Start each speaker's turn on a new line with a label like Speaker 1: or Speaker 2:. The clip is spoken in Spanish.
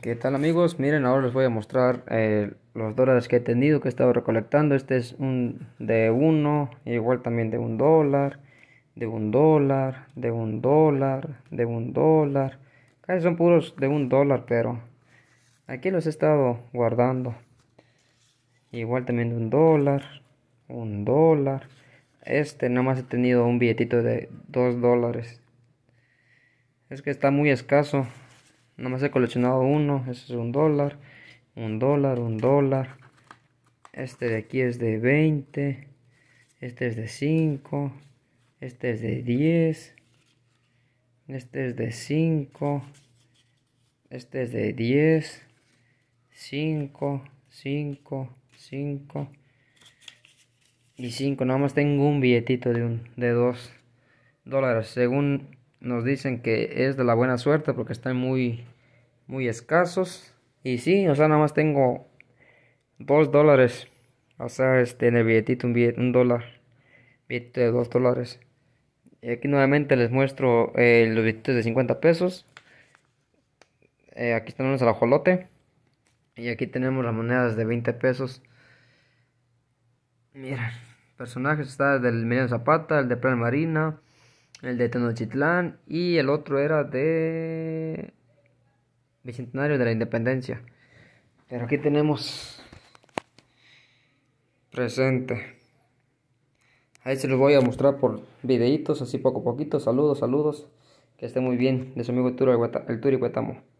Speaker 1: ¿Qué tal amigos? Miren, ahora les voy a mostrar eh, los dólares que he tenido, que he estado recolectando. Este es un de uno, igual también de un dólar, de un dólar, de un dólar, de un dólar. Casi son puros de un dólar, pero aquí los he estado guardando. Igual también de un dólar, un dólar. Este nada más he tenido un billetito de dos dólares. Es que está muy escaso más he coleccionado uno, ese es un dólar, un dólar, un dólar. Este de aquí es de 20, este es de 5, este es de 10, este es de 5, este es de 10, 5, 5, 5 y 5. Nada más tengo un billetito de, un, de 2 dólares según nos dicen que es de la buena suerte porque están muy, muy escasos. Y sí, o sea, nada más tengo dos dólares. O sea, este, en el billetito un, un dólar. Billetito de dos dólares. Y aquí nuevamente les muestro eh, los billetes de 50 pesos. Eh, aquí tenemos el ajolote. Y aquí tenemos las monedas de 20 pesos. Mira, personajes está del Emiliano Zapata, el de Plan Marina, el de Tenochtitlán y el otro era de Bicentenario de la Independencia. Pero aquí tenemos presente. Ahí se los voy a mostrar por videitos, así poco a poquito. Saludos, saludos. Que esté muy bien. De su amigo el Turi Guatamo.